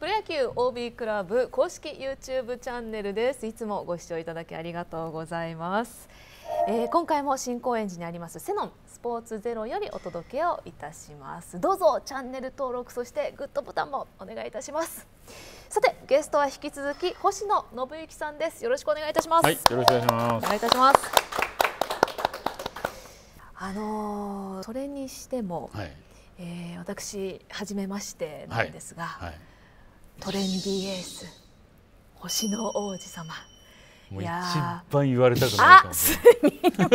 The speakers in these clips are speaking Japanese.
プロ野球 OB クラブ公式 YouTube チャンネルですいつもご視聴いただきありがとうございます、えー、今回も新高円寺にありますセノンスポーツゼロよりお届けをいたしますどうぞチャンネル登録そしてグッドボタンもお願いいたしますさてゲストは引き続き星野信之さんですよろしくお願いいたします、はい、よろしくお願いしますお願いいたしますあのー、それにしても、はい、えー、私初めましてなんですが、はいはいトレンディエース星の王子様もう一番言われたくないあすみませ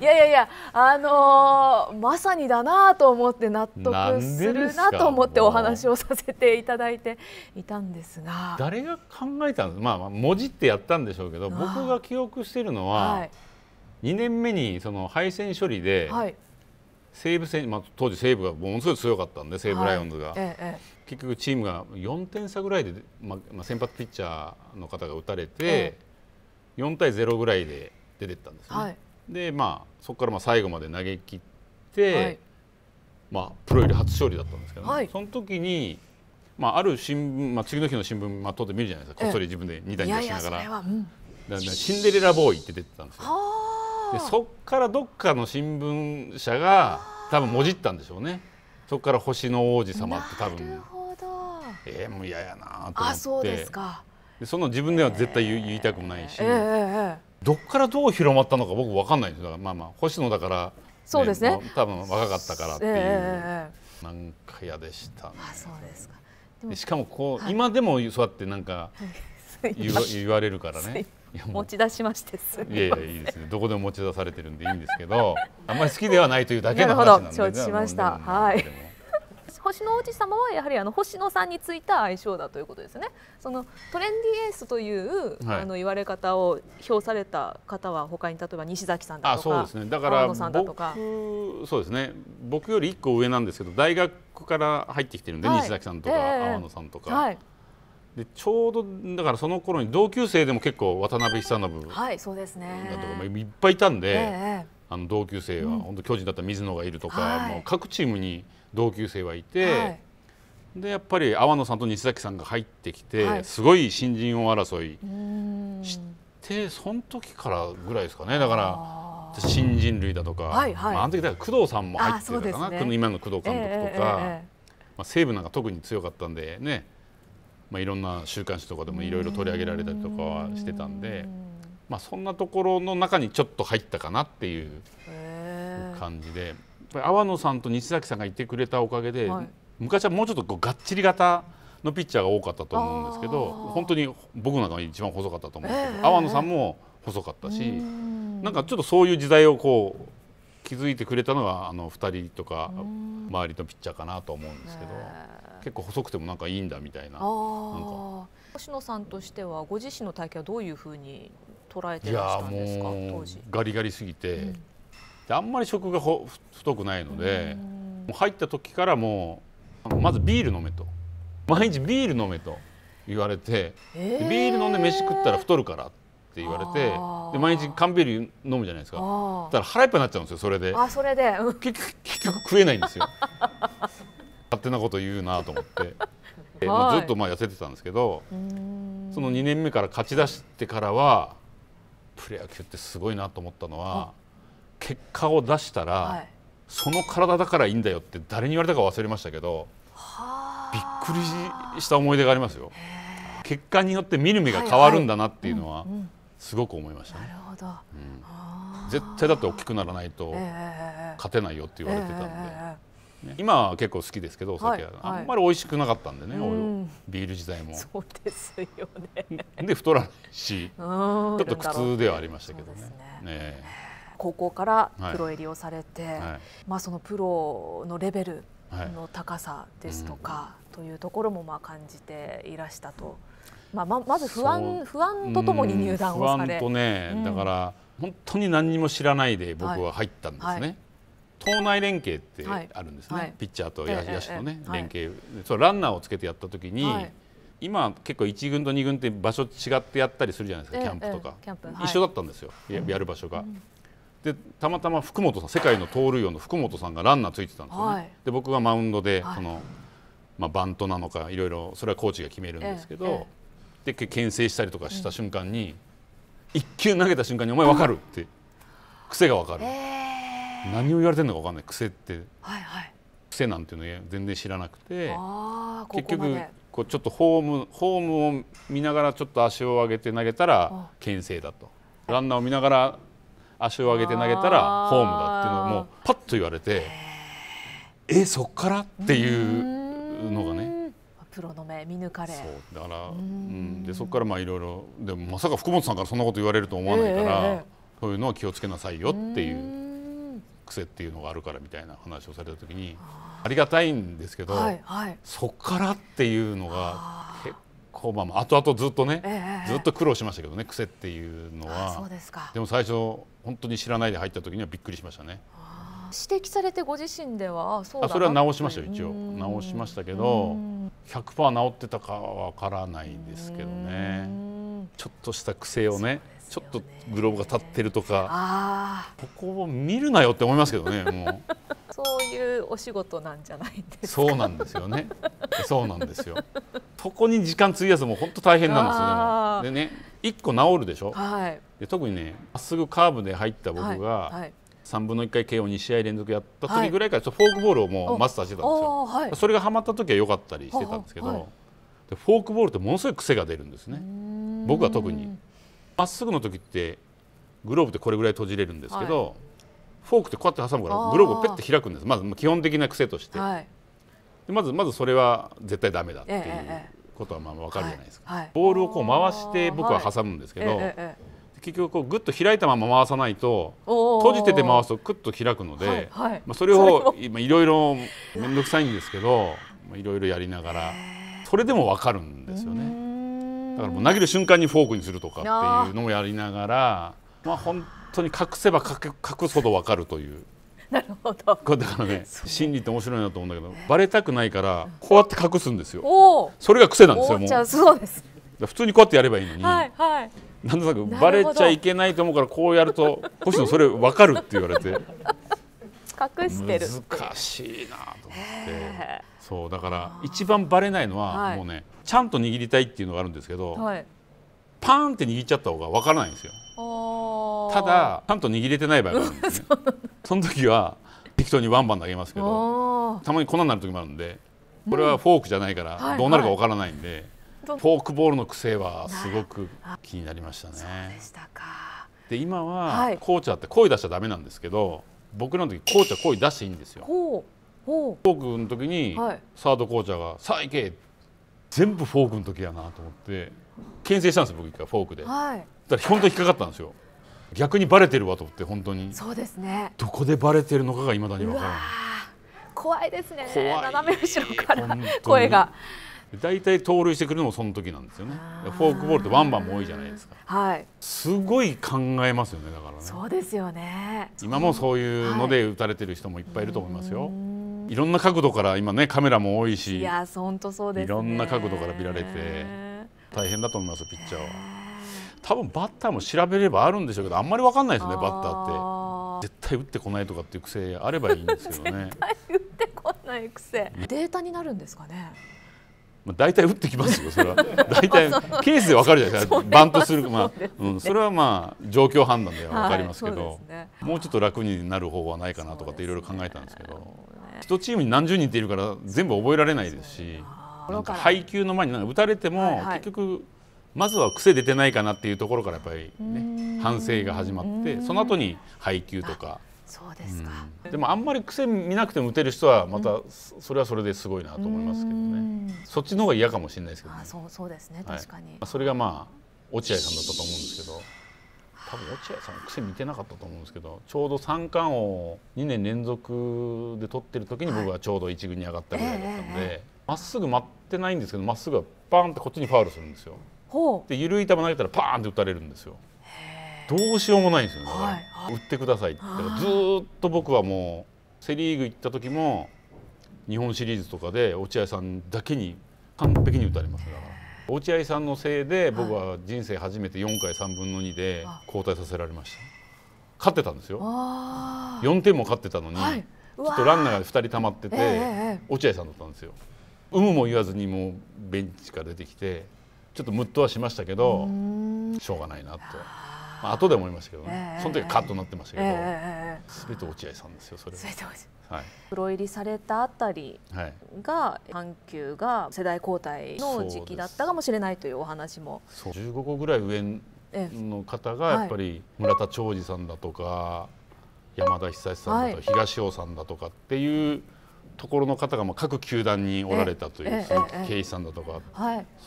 んいやいやいやあのー、まさにだなと思って納得するなと思ってお話をさせていただいていたんですが誰が考えたんですまあ文字ってやったんでしょうけど僕が記憶しているのは、はい、2年目にその配線処理で、はい、西武戦、まあ、当時西武がものすごい強かったんで西武ライオンズが、はい結局チームが4点差ぐらいで、まあ、先発ピッチャーの方が打たれて、ええ、4対0ぐらいで出てったんですね。はい、でまあそこからまあ最後まで投げ切って、はい、まあ、プロ入り初勝利だったんですけど、ねはい、その時に、まあ、ある新聞、まあ、次の日の新聞、まあ、撮ってみるじゃないですかこっそり自分で2台に出しながら。いやいやうん、ら、シンデレラボーイって出てたんですよ。でそっからどっかの新聞社が多分もじったんでしょうねそこから星の王子様って多分なるほどえー、もう嫌やなと思ってあそうですかその自分では絶対言,、いたくもないし、えーえー、どっからどう広まったのか僕分かんないんですよだからまあまあ星野だから、ね、そうですね多分若かったからっていう、えー、なんか嫌でしたねあそうですかしかもこう、はい、今でもそうやってなんか言, 言われるからね持ち出しましてすいやいやいいですねどこでも持ち出されてるんでいいんですけど あんまり好きではないというだけの話なんで、ど承知しましたはい 星の王子様はやはりあの星野さんについた愛称だということですね。そのトレンディエースという、はい、あの言われ方を評された方は他に例えば西崎さんだとか、あそうですね。だから僕そうですね。僕より一個上なんですけど大学から入ってきてるんで、はい、西崎さんとか、えー、野さんとか。はいでちょうどだからその頃に同級生でも結構渡辺久信はいそうですねいっぱいいたんで、えー、あの同級生は、うん、本当巨人だったら水野がいるとか、はい、もう各チームに同級生はいて、はい、でやっぱり阿波野さんと西崎さんが入ってきて、はい、すごい新人王争いしてその時からぐらいですかねだから。新人類だとか、はいはい、まあ、あの時だ工藤さんも入ってたかな、ね、今の工藤監督とか、えーえー、まあ、西武なんか特に強かったんでねまあ、いろんな週刊誌とかでもいろいろ取り上げられたりとかはしてたんで、まあ、そんなところの中にちょっと入ったかなっていう感じで阿波野さんと西崎さんがいてくれたおかげで、はい、昔はもうちょっとこうがっちり型のピッチャーが多かったと思うんですけど本当に僕の中か一番細かったと思うんですけど阿波野さんも細かったしんなんかちょっとそういう時代をこう気づいてくれたのがあの2人とか周りのピッチャーかなと思うんですけど。結構細くてもなんかいいんだみたいな星野さんとしてはご自身の体型はどういうふうに捉えてらしたんですか当時ガリガリすぎて、うん、あんまり食がほ太くないので入った時からもうまずビール飲めと毎日ビール飲めと言われて、えー、ビール飲んで飯食ったら太るからって言われてで毎日缶ビール飲むじゃないですかだから腹いっぱいになっちゃうんですよそれであそれで、結局食えないんですよ勝手なこと言うなと思って、ずっとまあ痩せてたんですけどその2年目から勝ち出してからはプロ野球ってすごいなと思ったのは結果を出したら、その体だからいいんだよって誰に言われたか忘れましたけどびっくりした思い出がありますよ。結果によって見る目が変わるんだなっていうのはすごく思いましたね。絶対だって大きくならないと勝てないよって言われてたんで。今は結構好きですけどお酒は、あんまり美味しくなかったんでね、ビール時代もそうですよねで太らないし ちょっと苦痛ではありましたけどねね高校からプロ入りをされて、まあ、そのプロのレベルの高さですとか、というところもまあ感じていらしたと、まあ、まず不安不安とともに入団をされ不安とね、だから本当に何も知らないで僕は入ったんですね、党内連携ってあるんですね、はい、ピッチャーと野手のね、連携、そランナーをつけてやった時に、今結構1軍と2軍って場所違ってやったりするじゃないですか、キャンプとか、一緒だったんですよ、やる場所が。でたまたま福本さん世界の盗塁王の福本さんがランナーついてたんですよね、で僕がマウンドで、そのまあ、バントなのかいろいろそれはコーチが決めるんですけど、ええ、で牽制したりとかした瞬間に、う1球投げた瞬間に「お前分かる?」って癖が分かる。えー何を言われてるのか分かんない癖って、はいはい、癖なんていうの全然知らなくて結局こうちょっとホームホームを見ながらちょっと足を上げて投げたら牽制だとランナーを見ながら足を上げて投げたらホームだっていうのをもうパッと言われてえそっからっていうのがねプロの目見抜かれだからうんでそこからまあいろいろでもまさか福本さんからそんなこと言われると思わないから、そういうのは気をつけなさいよっていう。癖っていうのがあるからみたいな話をされた時にありがたいんですけど、はいそっからっていうのが結構まあ後々ずっとね、ずっと苦労しましたけどね癖っていうのはでも最初本当に知らないで入った時にはびっくりしましたね。指摘されてご自身ではそあそれは直しました一応直しましたけど100%直ってたかわからないですけどねちょっとした癖をねちょっとグローブが立ってるとかここを見るなよって思いますけどねもう そういうお仕事なんじゃないそうなんですよねそうなんですよそこに時間費やすもう本当大変なんですよでね1個治るでしょ、はい、で特にねまっすぐカーブで入った僕が、はいはい3分の1回慶応を2試合連続やった時ぐらいからちょっとフォークボールをもうマスターしてたんですよ、はい、それがはまった時は良かったりしてたんですけど、はい、フォークボールってものすごい癖が出るんですね僕は特にまっすぐの時ってグローブってこれぐらい閉じれるんですけど、はい、フォークってこうやって挟むからグローブをペッて開くんですまず基本的な癖として、はい、まずまずそれは絶対だめだっていうことはまあ分かるじゃないですか、はい、ボールをこう回して僕は挟むんですけど、結局こうグッと開いたまま回さないと閉じてて回すとクッと開くので、まあ、それをいろいろ面倒くさいんですけどいろいろやりながらそれでも分かるんですよね。だからもう投げる瞬間にフォークにするとかっていうのもやりながらまあ本当に隠せば隠すほど分かるという。なるほど。これだからね、心理って面白いなと思うんだけど、バレたくないからこうやって隠すんですよ。それが癖なんですよ。もう。そうです。普通にこうやってやればいいのに。はいはい。なんとなくバレちゃいけないと思うからこうやると 星野それ分かるって言われて隠してる難しいなと思ってそうだから一番ばれないのは、もうねちゃんと握りたいっていうのがあるんですけど、はい、パーンって握っちゃった方がわからないんですよただちゃんと握れてない場合があるんですね その時は適当にワンバン投げますけどたまに粉になる時もあるんでこれはフォークじゃないからどうなるかわからないんで、はいはい、フォークボールの癖はすごく気になりましたね。でしたかで今は、コー紅茶って声出しちゃだめなんですけど僕らの時紅茶声出していいんですよ。フォークの時に、サードコーチャーが「さあ行け!」全部フォークの時やなと思って牽制したんです僕一回フォークで、はい、だから本当に引っかかったんですよ逆にバレてるわと思って本当にそうですねどこでバレてるのかがいまだに分からない怖いですね斜め後ろから声が大体盗塁してくるのもその時なんですよねフォークボールってワンバンも多いじゃないですか、はい、すごい考えますよねだからねそうですよね今もそういうので打たれてる人もいっぱいいると思いますよ、はい、いろんな角度から今ねカメラも多いしいや本当そうです、ね、いろんな角度から見られて大変だと思いますピッチャーは多分バッターも調べればあるんでしょうけどあんまり分かんないですねバッターって絶対打ってこないとかっていう癖あればいいんですけどね絶対打ってこない癖データになるんですかねまあ、大体打ってきますよ、それは。大体、ケースでわかるじゃないですか、バントする、まあ、うん、それはまあ、状況判断では分かりますけど、もうちょっと楽になる方法はないかなとかっていろいろ考えたんですけど、一チームに何十人っているから、全部覚えられないですし、なんか配球の前に打たれても、結局、まずは癖出てないかなっていうところからやっぱり、ね、反省が始まってその後に配球とかそうですか、うん、でもあんまり癖見なくても打てる人はまたそれはそれですごいなと思いますけどね、そっちの方が嫌かもしれないですけど、ね、あそうそうですね確かに、はい、それがまあ落合さんだったと思うんですけど多分落合さん癖見てなかったと思うんですけどちょうど三冠王2年連続で取ってる時に僕はちょうど1軍に上がったぐらいだったんでま、っすぐ待ってないんですけどまっすぐはバーンってこっちにファウルするんですよ。で緩い球投げたらパーンって打たれるんですよ。どうしようもないんですよね、はいはい、売ってくださいってずっと僕はもうセ・リーグ行った時も日本シリーズとかで落合さんだけに完璧に打たれますだから落合さんのせいで僕は人生初めて4回3分の2で交代させられました勝ってたんですよ4点も勝ってたのに、はい、ちょっとランナーが2人溜まってて、えー、落合さんだったんですよ有無も言わずにもうベンチから出てきてちょっとムッとはしましたけどしょうがないなって。まあ後で思いましたけどね、その時はカッとなってましたけど、すべて落合さんですよそれは。はい、プロ入りされたあたりが阪急が世代交代の時期だったかもしれないというお話も。15個ぐらい上の方がやっぱり村田兆治さんだとか山田久志さんだとか東尾さんだとかっていうところの方がまあ各球団におられたという鈴木圭一さんだとか、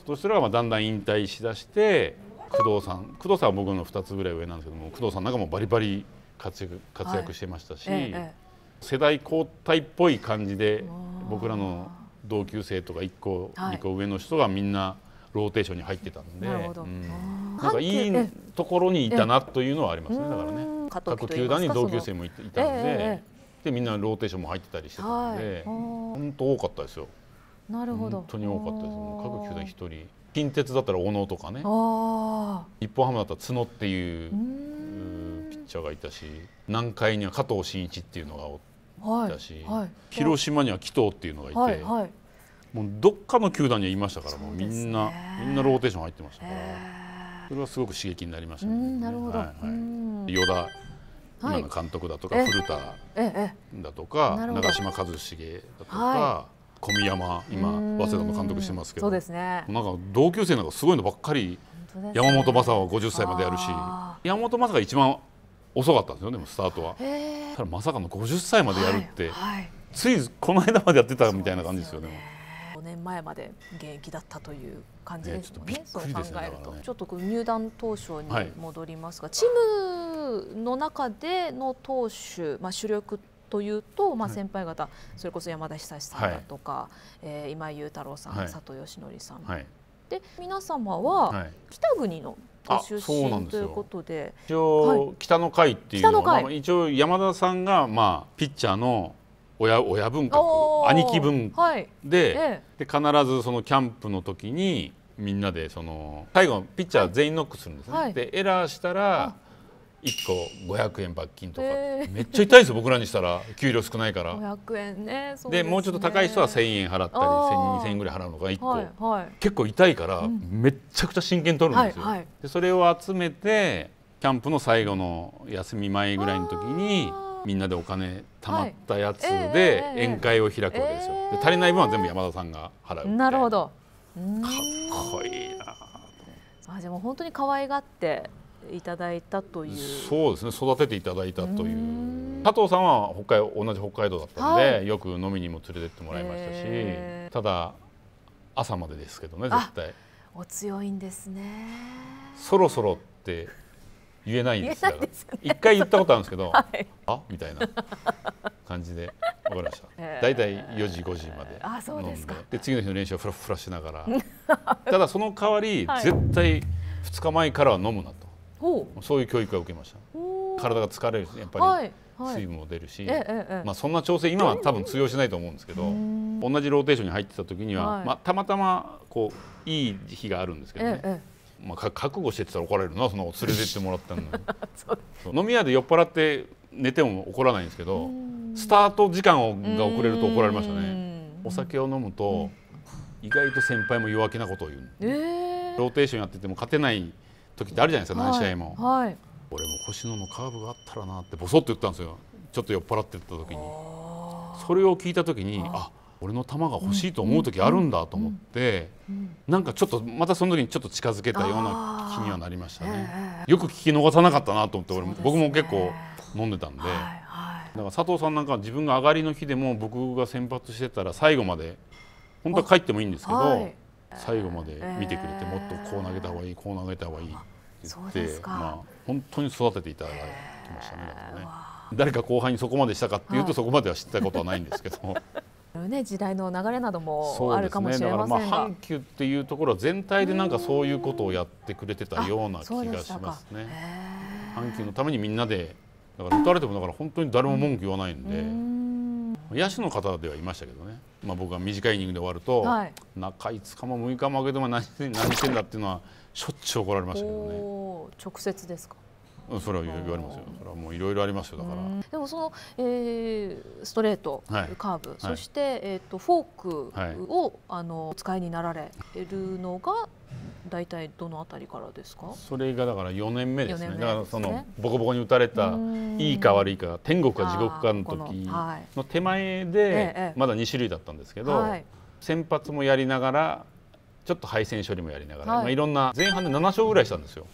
そしたらまあだんだん引退しだして。工藤さん工藤さんは僕の2つぐらい上なんですけども工藤さんなんかもバリバリ活躍活躍してましたし、はいええ、世代交代っぽい感じで僕らの同級生とか1個、2個上の人がみんなローテーションに入ってたんで、なうん、なんかいいところにいたなというのはありますね、だからね各球団に同級生もいたんで,、でみんなローテーションも入ってたりしてたんで、はい、本当多かったですよ。なるほど本当に多かったです各球団1人近鉄だったら小野とかね一本ハムだったら角っていうピッチャーがいたし南海には加藤真一っていうのがおたし、はいはい、広島には紀藤っていうのがいて、はいはい、もうどっかの球団にはいましたから、ね、もうみんなみんなローテーション入ってましたから、それはすごく刺激になりましたね。なるほど、はいはい、与田今の監督だとか、古田だとか、長嶋一茂だとか。小宮山今早稲田の監督してますけど、ね、なんか同級生なんかすごいのばっかり、ね、山本昌は50歳までやるし山本昌が一番遅かったんですよねもスタートは。ただまさかの50歳までやるって、はいはい、ついこの間までやってたみたいな感じですよね。5年前まで現役だったという感じですよね。ねそう考えると、ね、ちょっと入団当初に戻りますが、はい、チームの中での投手、まあ主力というと、まあ、先輩方、はい、それこそ山田久志さんだとか、はい、えー、今井雄太郎さん、佐藤義則さん、はい、で皆様は北国の出身ということで一応北の会っていうのは、まあ、一応山田さんが、まあ、ピッチャーの親親分格兄貴分で,、はいで必ずそのキャンプの時にみんなでその最後ピッチャー全員ノックするんですね。でエラーしたら1個500円罰金とか、えー、めっちゃ痛いですよ僕らにしたら給料少ないから500円ねで、ね、もうちょっと高い人は1000円払ったり1200円ぐらい払うのが1個、はいはい、結構痛いから、うん、めっちゃくちゃ真剣取るんですよ、はいはい、でそれを集めてキャンプの最後の休み前ぐらいの時にみんなでお金貯まったやつで宴会を開くわけですよ、で足りない分は全部山田さんが払うなるほどかっこいいなあじゃあもう本当に可愛がっていただいたというそうですね育てていただいたという加藤さんは北海同じ北海道だったので、はい、よく飲みにも連れてってもらいましたし、えー、ただ朝までですけどね絶対お強いんですねそろそろって言えないんですよ、ね、一回言ったことあるんですけど、はい、あみたいな感じで分かりました大体、4時5時まで飲んでで次の日の練習をふらふらしながら ただその代わり、はい、絶対2日前からは飲むなってそういう教育を受けました体が疲れるしやっぱり、水分も出るし、まあ、そんな調整今は多分通用しないと思うんですけど同じローテーションに入ってた時には、はい、まあ、たまたまこういい日があるんですけどね、まあ、覚悟してってたら怒られるなその連れてってもらったのに 飲み屋で酔っ払って寝ても怒らないんですけどスタート時間が遅れると怒られましたねお酒を飲むと意外と先輩も弱気なことを言う、えー、ローテーションやってても勝てない時ってあるじゃないですか、何試合も、はいはい、俺も星野のカーブがあったらなってぼそっと言ったんですよちょっと酔っ払ってった時にそれを聞いた時にあ俺の球が欲しいと思う時あるんだと思って、なんかちょっとまたその時にちょっと近づけたような気にはなりましたね、よく聞き逃さなかったなと思って俺も、僕も結構飲んでたんで、だから佐藤さんなんか自分が上がりの日でも僕が先発してたら最後まで本当は帰ってもいいんですけど。最後まで見てくれてもっとこう投げた方がいいこう投げた方がいいって言ってまあ本当に育てていただきましたねかね誰か後輩にそこまでしたかっていうと、はい、そこまでは知ったことはないんですけど ね、時代の流れなどもあるかもしれませんが、ね、だからまあ阪急っていうところは全体でなんかそういうことをやってくれてたような気がしますね。阪急のためにみんなでだから打たれてもだから本当に誰も文句言わないんで、うん、野手の方ではいましたけどねまあ、僕は短いイニングで終わると、はい、中5日も6日も負けても何 何してんだっていうのはしょっちゅう怒られましたけどね。直接ですかそれは言われますよ。それはもういろいろありますよだから。でもその、えー、ストレート、はい、カーブ、はい、そしてえっ、ー、とフォークを、はい、あの使いになられるのが大体どのあたりからですかそれがだから4年目ですね、ね、だからそのボコボコに打たれたいいか悪いか天国か地獄かの時の手前でまだ2種類だったんですけど、はい、先発もやりながらちょっと敗戦処理もやりながら、はいまあ、いろんな前半で7勝ぐらいしたんですよ。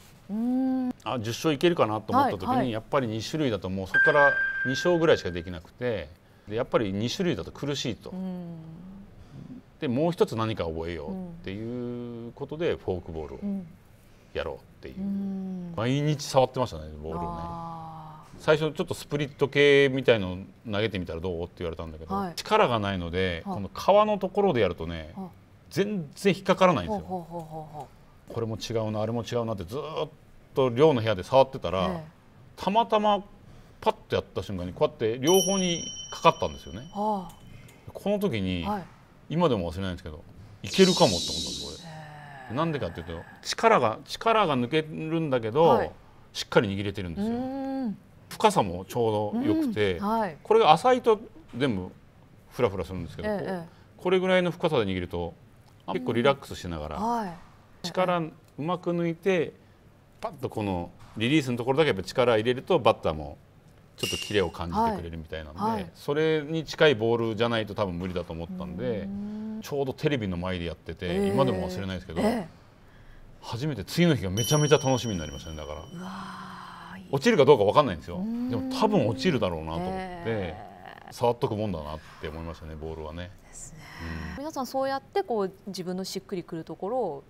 あ10勝いけるかなと思った時に、はいはい、やっぱり2種類だともうそこから2勝ぐらいしかできなくてでやっぱり2種類だと苦しいと。でもう一つ何か覚えようっていうことでフォークボールをやろうっていう、うん、毎日触ってましたねボールをね最初ちょっとスプリット系みたいの投げてみたらどうって言われたんだけど、はい、力がないのでこの皮のところでやるとね全然引っかからないんですよこれも違うなあれも違うなってずっと寮の部屋で触ってたらたまたまパッとやった瞬間にこうやって両方にかかったんですよね。この時に、はい今でも忘れないんですけどいけるかもって思ったんですこれなんでかっていうと力が力が抜けるんだけど、はい、しっかり握れてるんですよ深さもちょうど良くて、はい、これが浅いと全部フラフラするんですけど、ええ、これぐらいの深さで握ると結構リラックスしながら、はい、力うまく抜いてパッとこのリリースのところだけやっぱ力入れるとバッターもちょっとキレを感じてくれるみたいなんで、はい、それに近いボールじゃないと多分無理だと思ったんでちょうどテレビの前でやってて、えー、今でも忘れないですけど、えー、初めて次の日がめちゃめちゃ楽しみになりましたねだから落ちるかどうか分かんないんですよでも多分落ちるだろうなと思って、えー、触っとくもんだなって思いましたねボールはね。ですね、うん、皆さんそうやってこう自分のしっくりくるところを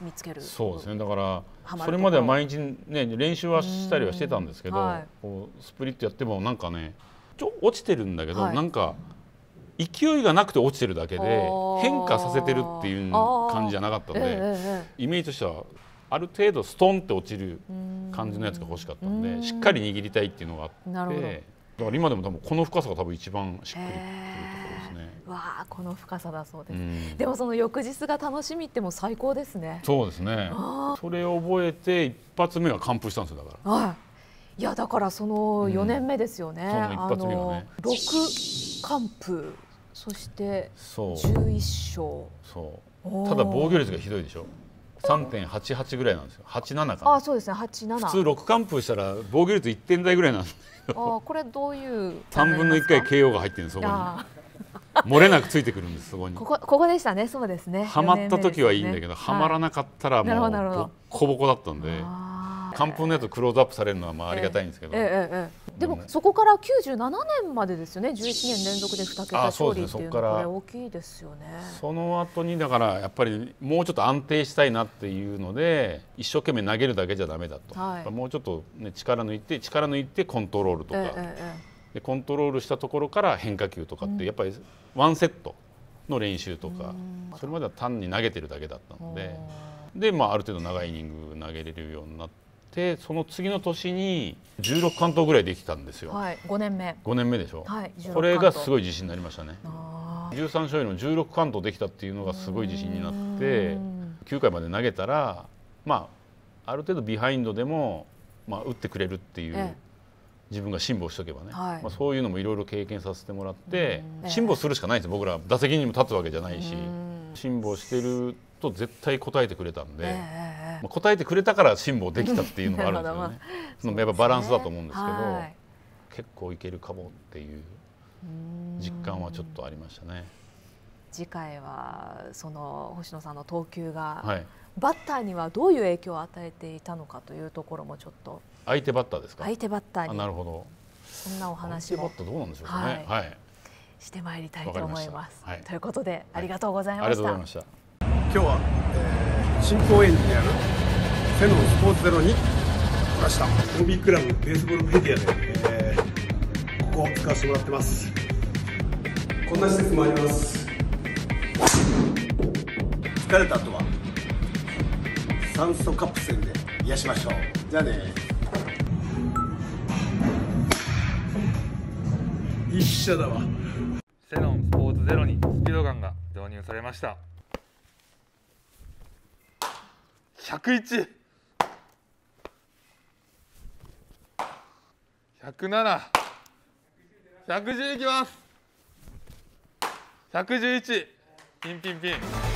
見つけるそうですねだからそれまでは毎日、ね、練習はしたりはしてたんですけど、はい、こうスプリットやってもなんかねちょ落ちてるんだけど、はい、なんか勢いがなくて落ちてるだけで変化させてるっていう感じじゃなかったので、えー、イメージとしてはある程度ストンって落ちる感じのやつが欲しかったんでしっかり握りたいっていうのがあってだから今でも多分この深さが多分一番しっくりっていうところですね。わあこの深さだそうです、うん、でもその翌日が楽しみっても最高ですねそうですねそれを覚えて一発目は完封したんですよだからはいいやだからその4年目ですよね、うん、ねあの6完封そして11勝ただ防御率がひどいでしょ3.88ぐらいなんですよ87かあそうですね87普通6完封したら防御率1点台ぐらいなんですよあこれどういう3分の1回 KO が入ってるそこに漏れなくついてくるんですそこにここここでしたねそうですねはまった時はいいんだけど、はまらなかったらもうボッコボコだったんで完封のやつクローズアップされるのはまあありがたいんですけど、でもそこから97年までですよね11年連続で2桁勝利っていうのは大きいですよねその後にだからやっぱりもうちょっと安定したいなっていうので一生懸命投げるだけじゃだめだと、はい、もうちょっと、ね、力抜いて力抜いてコントロールとか。ええでコントロールしたところから変化球とかってやっぱりワンセットの練習とか、それまでは単に投げてるだけだったのでで、まあ、ある程度長いイニング投げれるようになって。その次の年に16完投ぐらいできたんですよ。はい、5年目。5年目でしょ。はい、これがすごい自信になりましたね。13勝の16完投できたっていうのがすごい自信になって、9回まで投げたら、まあある程度ビハインドでもまあ打ってくれるっていう自分が辛抱しとけばね、はい、まあ、そういうのもいろいろ経験させてもらって辛抱するしかないんです僕ら打席にも立つわけじゃないし辛抱してると絶対答えてくれたんで、えー、まあ、答えてくれたから辛抱できたっていうのもあるんですよねそのやっぱバランスだと思うんですけど、はい、結構いけるかもっていう実感はちょっとありましたね。次回はその星野さんの投球が、はいバッターにはどういう影響を与えていたのかというところもちょっと相手バッターですか相手バッターになるほどそんなお話も相手バッターどうなんでしょうかね、はい、はい、してまいりたいと思います、はということでありがとうございました、はい、した今日は、えー、新公園にあるセノンスポーツゼロに来ました OB クラブベースボールメディアで、えー、ここを使わせてもらってますこんな施設もあります疲れた後酸素カプセルで癒しましょうじゃあね一緒だわセノンスポーツゼロにスピードガンが導入されました101 107 110いきます111ピンピンピン